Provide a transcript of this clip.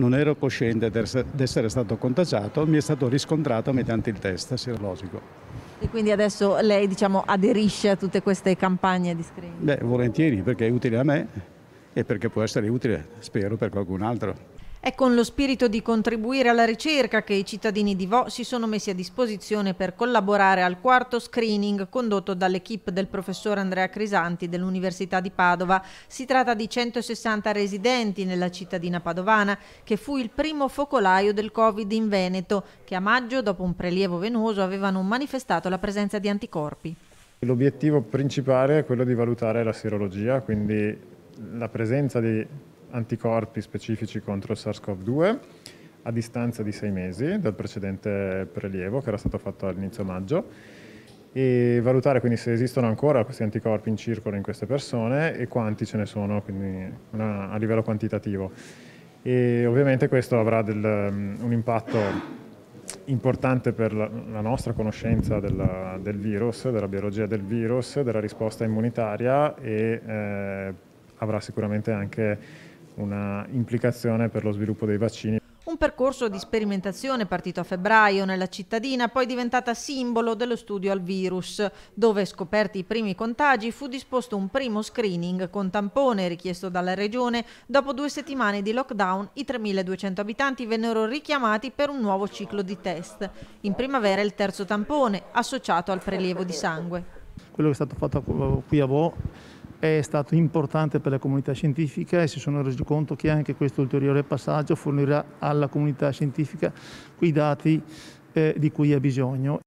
non ero cosciente di essere stato contagiato, mi è stato riscontrato mediante il test sierologico. E quindi adesso lei diciamo, aderisce a tutte queste campagne di screening? Beh, volentieri, perché è utile a me e perché può essere utile, spero, per qualcun altro. È con lo spirito di contribuire alla ricerca che i cittadini di Vo si sono messi a disposizione per collaborare al quarto screening condotto dall'equipe del professor Andrea Crisanti dell'Università di Padova. Si tratta di 160 residenti nella cittadina padovana, che fu il primo focolaio del Covid in Veneto, che a maggio, dopo un prelievo venoso, avevano manifestato la presenza di anticorpi. L'obiettivo principale è quello di valutare la sirologia, quindi la presenza di anticorpi specifici contro il SARS-CoV-2 a distanza di sei mesi dal precedente prelievo che era stato fatto all'inizio maggio e valutare quindi se esistono ancora questi anticorpi in circolo in queste persone e quanti ce ne sono una, a livello quantitativo. E ovviamente questo avrà del, mm, un impatto importante per la, la nostra conoscenza della, del virus, della biologia del virus, della risposta immunitaria e eh, avrà sicuramente anche una implicazione per lo sviluppo dei vaccini. Un percorso di sperimentazione partito a febbraio nella cittadina, poi diventata simbolo dello studio al virus, dove scoperti i primi contagi fu disposto un primo screening con tampone richiesto dalla regione. Dopo due settimane di lockdown i 3.200 abitanti vennero richiamati per un nuovo ciclo di test. In primavera il terzo tampone associato al prelievo di sangue. Quello che è stato fatto qui a Bo è stato importante per la comunità scientifica e si sono resi conto che anche questo ulteriore passaggio fornirà alla comunità scientifica quei dati eh, di cui ha bisogno.